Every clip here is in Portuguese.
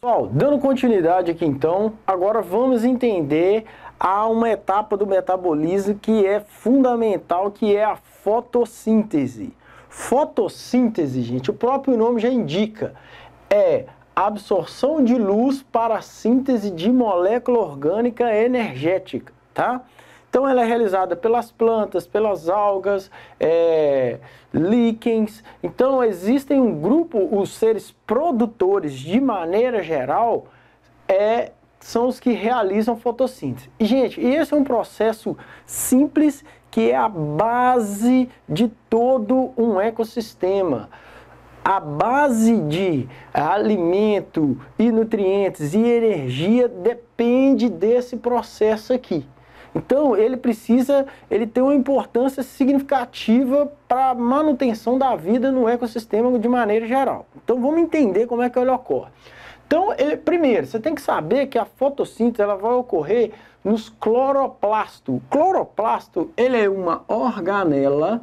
Pessoal, dando continuidade aqui então, agora vamos entender a uma etapa do metabolismo que é fundamental, que é a fotossíntese. Fotossíntese, gente, o próprio nome já indica, é absorção de luz para síntese de molécula orgânica energética, tá? Então ela é realizada pelas plantas, pelas algas, é, líquens. Então existem um grupo, os seres produtores, de maneira geral, é, são os que realizam fotossíntese. E, gente, esse é um processo simples que é a base de todo um ecossistema. A base de alimento e nutrientes e energia depende desse processo aqui. Então, ele precisa, ele tem uma importância significativa para a manutenção da vida no ecossistema de maneira geral. Então, vamos entender como é que ele ocorre. Então, ele, primeiro, você tem que saber que a fotossíntese ela vai ocorrer nos cloroplastos. O cloroplasto ele é uma organela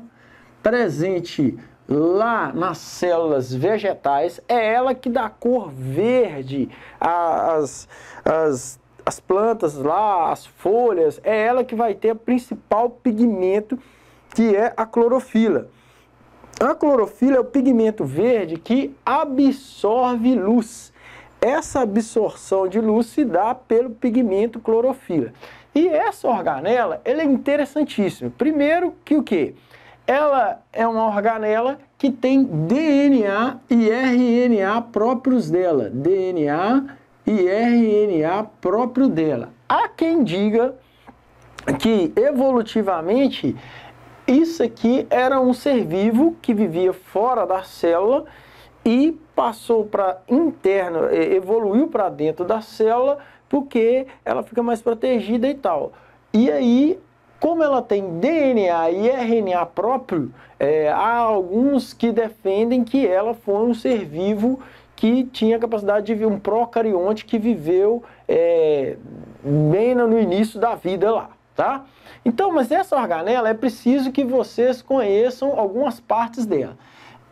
presente lá nas células vegetais. É ela que dá cor verde às, às as plantas lá, as folhas, é ela que vai ter o principal pigmento que é a clorofila. A clorofila é o pigmento verde que absorve luz. Essa absorção de luz se dá pelo pigmento clorofila. E essa organela, ela é interessantíssima. Primeiro que o quê? Ela é uma organela que tem DNA e RNA próprios dela. DNA e RNA próprio dela. Há quem diga que evolutivamente isso aqui era um ser vivo que vivia fora da célula e passou para interno, é, evoluiu para dentro da célula porque ela fica mais protegida e tal. E aí, como ela tem DNA e RNA próprio, é, há alguns que defendem que ela foi um ser vivo que tinha a capacidade de um procarionte que viveu é, bem no início da vida lá, tá? Então, mas essa organela é preciso que vocês conheçam algumas partes dela.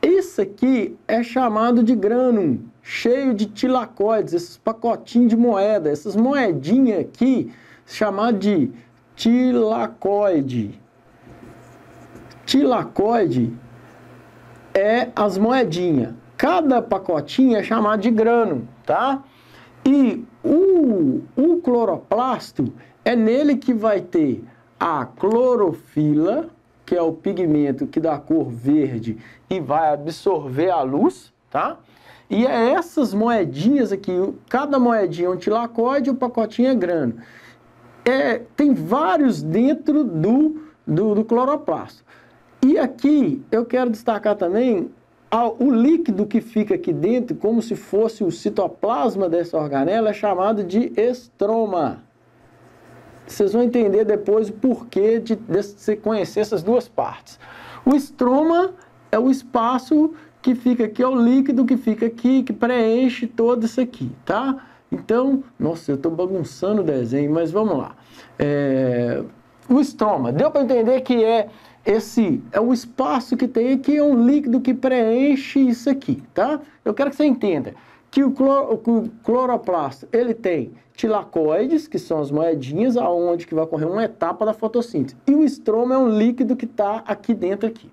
Isso aqui é chamado de grânum, cheio de tilacoides, esses pacotinhos de moeda, essas moedinhas aqui, chamado de tilacoide. Tilacoide é as moedinhas. Cada pacotinho é chamado de grano, tá? E o, o cloroplasto é nele que vai ter a clorofila, que é o pigmento que dá cor verde e vai absorver a luz, tá? E é essas moedinhas aqui, cada moedinha é um tilacoide, o um pacotinho é grano. É, tem vários dentro do, do, do cloroplasto. E aqui eu quero destacar também ah, o líquido que fica aqui dentro, como se fosse o citoplasma dessa organela, é chamado de estroma. Vocês vão entender depois o porquê de, você conhecer essas duas partes. O estroma é o espaço que fica aqui, é o líquido que fica aqui, que preenche todo isso aqui, tá? Então, nossa, eu estou bagunçando o desenho, mas vamos lá. É, o estroma, deu para entender que é esse é o espaço que tem aqui, é um líquido que preenche isso aqui, tá? Eu quero que você entenda que o, cloro, o cloroplasto, ele tem tilacoides, que são as moedinhas, aonde que vai ocorrer uma etapa da fotossíntese. E o estroma é um líquido que está aqui dentro aqui.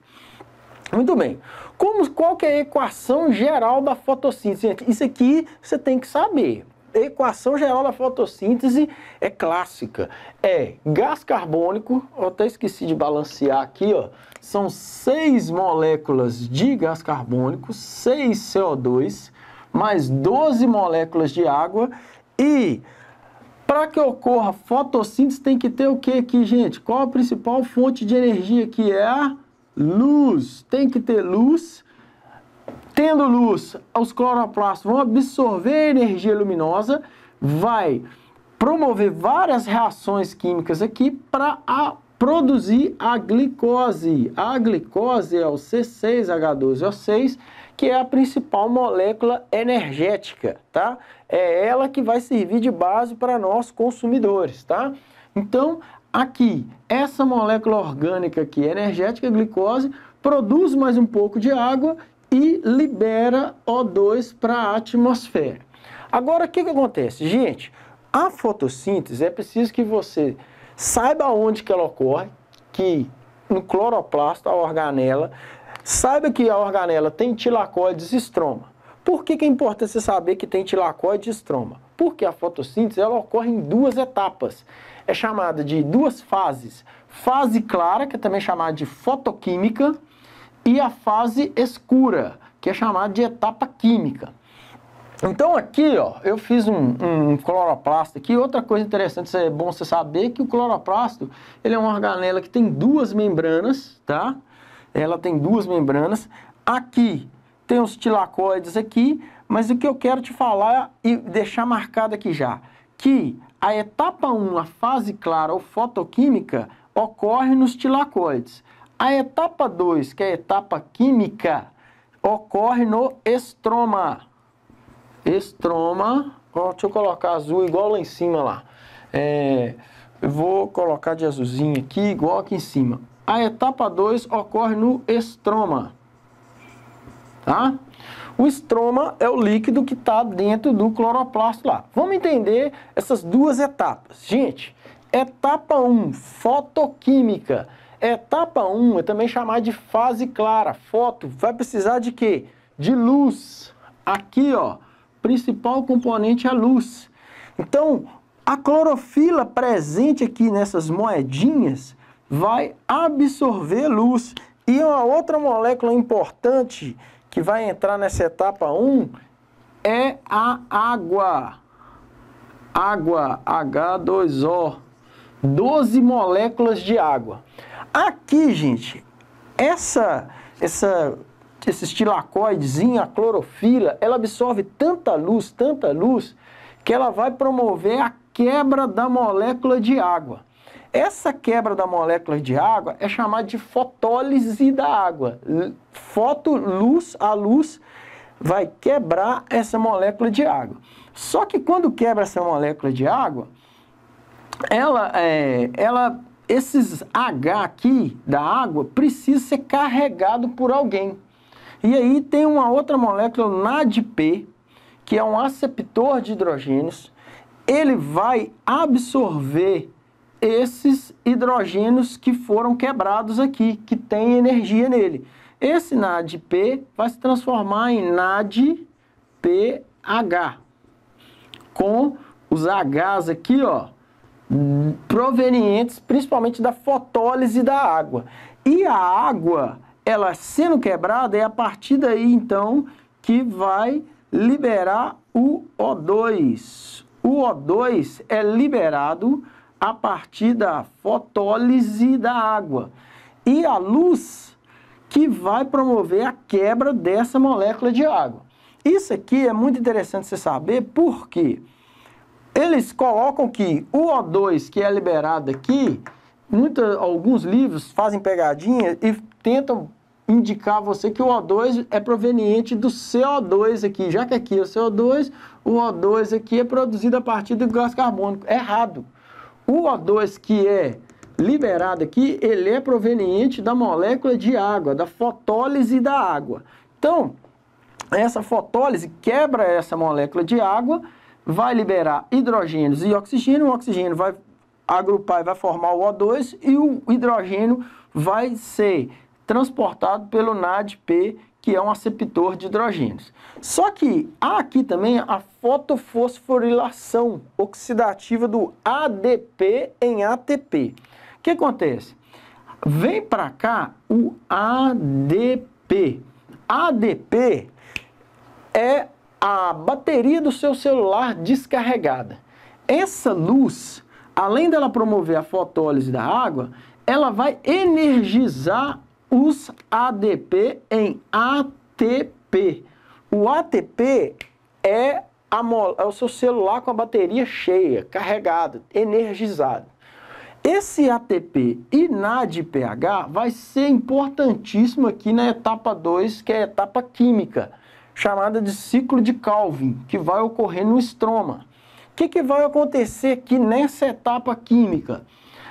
Muito bem. Como, qual que é a equação geral da fotossíntese? Isso aqui você tem que saber equação geral da fotossíntese é clássica. É gás carbônico, eu até esqueci de balancear aqui, ó, são seis moléculas de gás carbônico, 6 CO2, mais 12 moléculas de água e para que ocorra fotossíntese tem que ter o que aqui, gente? Qual a principal fonte de energia que é a luz? Tem que ter luz Tendo luz, os cloroplastos vão absorver energia luminosa, vai promover várias reações químicas aqui para produzir a glicose. A glicose é o C6H12O6, que é a principal molécula energética, tá? É ela que vai servir de base para nós consumidores, tá? Então, aqui, essa molécula orgânica aqui, energética, glicose, produz mais um pouco de água e libera O2 para a atmosfera. Agora, o que, que acontece? Gente, a fotossíntese é preciso que você saiba onde que ela ocorre, que no cloroplasto, a organela, saiba que a organela tem tilacoides e estroma. Por que, que é importante você saber que tem tilacoide e estroma? Porque a fotossíntese ela ocorre em duas etapas. É chamada de duas fases. Fase clara, que é também chamada de fotoquímica, e a fase escura, que é chamada de etapa química. Então aqui, ó, eu fiz um, um cloroplasto aqui. Outra coisa interessante, é bom você saber que o cloroplasto, ele é uma organela que tem duas membranas, tá? Ela tem duas membranas. Aqui tem os tilacoides aqui, mas o que eu quero te falar e deixar marcado aqui já, que a etapa 1, a fase clara ou fotoquímica, ocorre nos tilacoides. A etapa 2, que é a etapa química, ocorre no estroma. Estroma, ó, deixa eu colocar azul igual lá em cima lá. É, eu vou colocar de azulzinho aqui, igual aqui em cima. A etapa 2 ocorre no estroma. Tá? O estroma é o líquido que está dentro do cloroplasto lá. Vamos entender essas duas etapas. Gente, etapa 1, um, fotoquímica. Etapa 1 um é também chamada de fase clara. Foto vai precisar de quê? De luz. Aqui, ó, principal componente é a luz. Então, a clorofila presente aqui nessas moedinhas vai absorver luz. E uma outra molécula importante que vai entrar nessa etapa 1 é a água. Água, H2O. 12 moléculas de água. Aqui, gente, essa, essa, esse estilacoidezinho, a clorofila, ela absorve tanta luz, tanta luz, que ela vai promover a quebra da molécula de água. Essa quebra da molécula de água é chamada de fotólise da água. Foto, luz, a luz vai quebrar essa molécula de água. Só que quando quebra essa molécula de água, ela, é, ela esses H aqui da água precisa ser carregado por alguém. E aí tem uma outra molécula, NADP, que é um aceptor de hidrogênios. Ele vai absorver esses hidrogênios que foram quebrados aqui, que tem energia nele. Esse NADP vai se transformar em NADPH, com os Hs aqui, ó, provenientes principalmente da fotólise da água. E a água, ela sendo quebrada, é a partir daí então que vai liberar o O2. O O2 é liberado a partir da fotólise da água. E a luz que vai promover a quebra dessa molécula de água. Isso aqui é muito interessante você saber por quê? Porque eles colocam que o O2 que é liberado aqui, muita, alguns livros fazem pegadinha e tentam indicar a você que o O2 é proveniente do CO2 aqui. Já que aqui é o CO2, o O2 aqui é produzido a partir do gás carbônico. Errado. O O2 que é liberado aqui, ele é proveniente da molécula de água, da fotólise da água. Então, essa fotólise quebra essa molécula de água vai liberar hidrogênios e oxigênio, o oxigênio vai agrupar e vai formar o O2 e o hidrogênio vai ser transportado pelo NADP, que é um aceptor de hidrogênios. Só que há aqui também a fotofosforilação oxidativa do ADP em ATP. O que acontece? Vem para cá o ADP. ADP é a bateria do seu celular descarregada. Essa luz, além dela promover a fotólise da água, ela vai energizar os ADP em ATP. O ATP é, a, é o seu celular com a bateria cheia, carregado, energizado. Esse ATP e NADPH vai ser importantíssimo aqui na etapa 2, que é a etapa química chamada de ciclo de Calvin, que vai ocorrer no estroma. O que, que vai acontecer aqui nessa etapa química?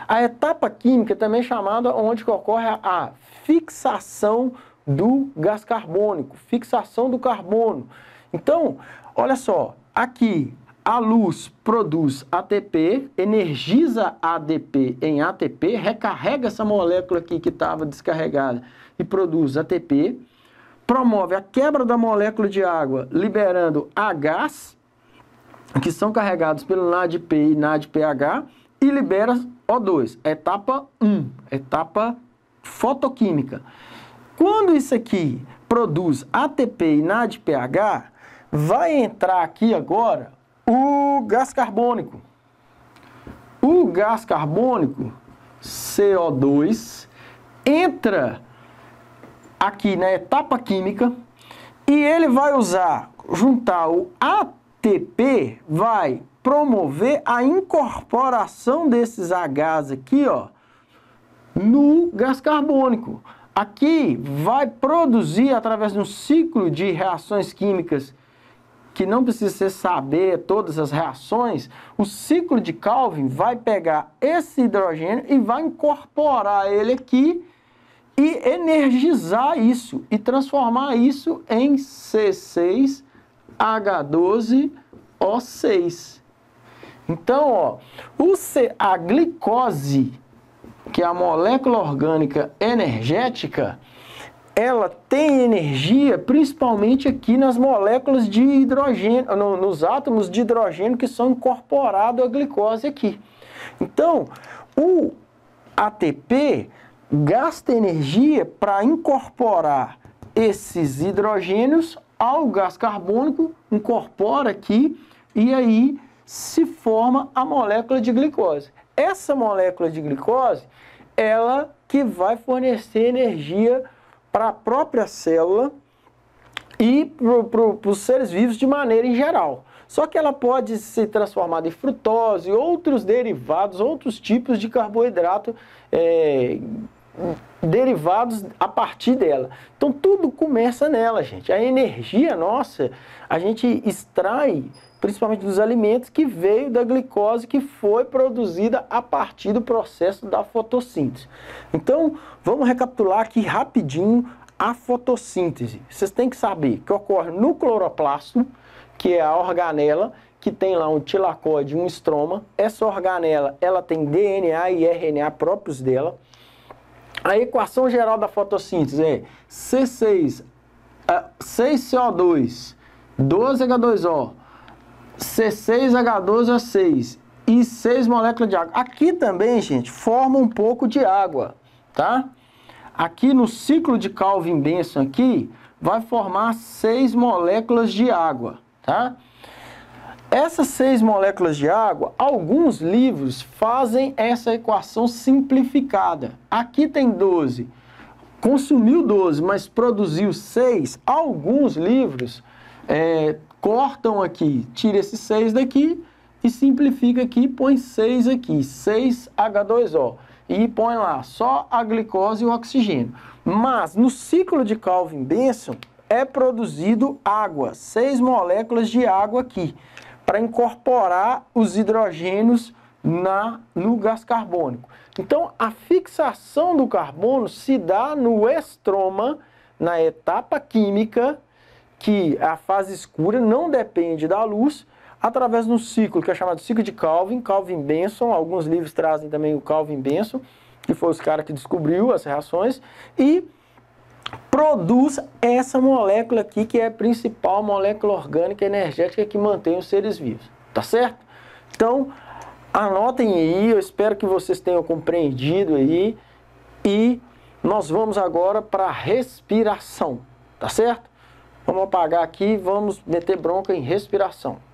A etapa química é também é chamada onde ocorre a fixação do gás carbônico, fixação do carbono. Então, olha só, aqui a luz produz ATP, energiza ADP em ATP, recarrega essa molécula aqui que estava descarregada e produz ATP promove a quebra da molécula de água, liberando H+, que são carregados pelo NADP e NADPH, e libera O2, etapa 1, etapa fotoquímica. Quando isso aqui produz ATP e NADPH, vai entrar aqui agora o gás carbônico. O gás carbônico, CO2, entra aqui na etapa química e ele vai usar, juntar o ATP, vai promover a incorporação desses Hs aqui, ó, no gás carbônico. Aqui vai produzir, através de um ciclo de reações químicas, que não precisa saber todas as reações, o ciclo de Calvin vai pegar esse hidrogênio e vai incorporar ele aqui e energizar isso e transformar isso em C6H12O6. Então, ó, o C, a glicose, que é a molécula orgânica energética, ela tem energia principalmente aqui nas moléculas de hidrogênio, no, nos átomos de hidrogênio que são incorporados à glicose aqui. Então, o ATP gasta energia para incorporar esses hidrogênios ao gás carbônico, incorpora aqui e aí se forma a molécula de glicose. Essa molécula de glicose, ela que vai fornecer energia para a própria célula e para pro, os seres vivos de maneira em geral. Só que ela pode ser transformada em frutose, outros derivados, outros tipos de carboidrato é, derivados a partir dela. Então tudo começa nela, gente. A energia nossa, a gente extrai principalmente dos alimentos que veio da glicose que foi produzida a partir do processo da fotossíntese. Então, vamos recapitular aqui rapidinho a fotossíntese. Vocês têm que saber que ocorre no cloroplasto, que é a organela, que tem lá um tilacoide e um estroma. Essa organela, ela tem DNA e RNA próprios dela. A equação geral da fotossíntese é C6, 6CO2, 12H2O, C6H12O6 e 6 moléculas de água. Aqui também, gente, forma um pouco de água, tá? Aqui no ciclo de Calvin-Benson aqui, vai formar 6 moléculas de água, tá? Essas seis moléculas de água, alguns livros fazem essa equação simplificada. Aqui tem 12, consumiu 12, mas produziu 6. Alguns livros é, cortam aqui, tira esse 6 daqui e simplifica aqui, põe 6 aqui, 6H2O. E põe lá só a glicose e o oxigênio. Mas no ciclo de Calvin-Benson é produzido água, seis moléculas de água aqui para incorporar os hidrogênios na, no gás carbônico. Então, a fixação do carbono se dá no estroma, na etapa química, que a fase escura não depende da luz, através do ciclo que é chamado ciclo de Calvin, Calvin Benson, alguns livros trazem também o Calvin Benson, que foi os cara que descobriu as reações, e produz essa molécula aqui, que é a principal molécula orgânica energética que mantém os seres vivos. Tá certo? Então, anotem aí, eu espero que vocês tenham compreendido aí. E nós vamos agora para a respiração, tá certo? Vamos apagar aqui, vamos meter bronca em respiração.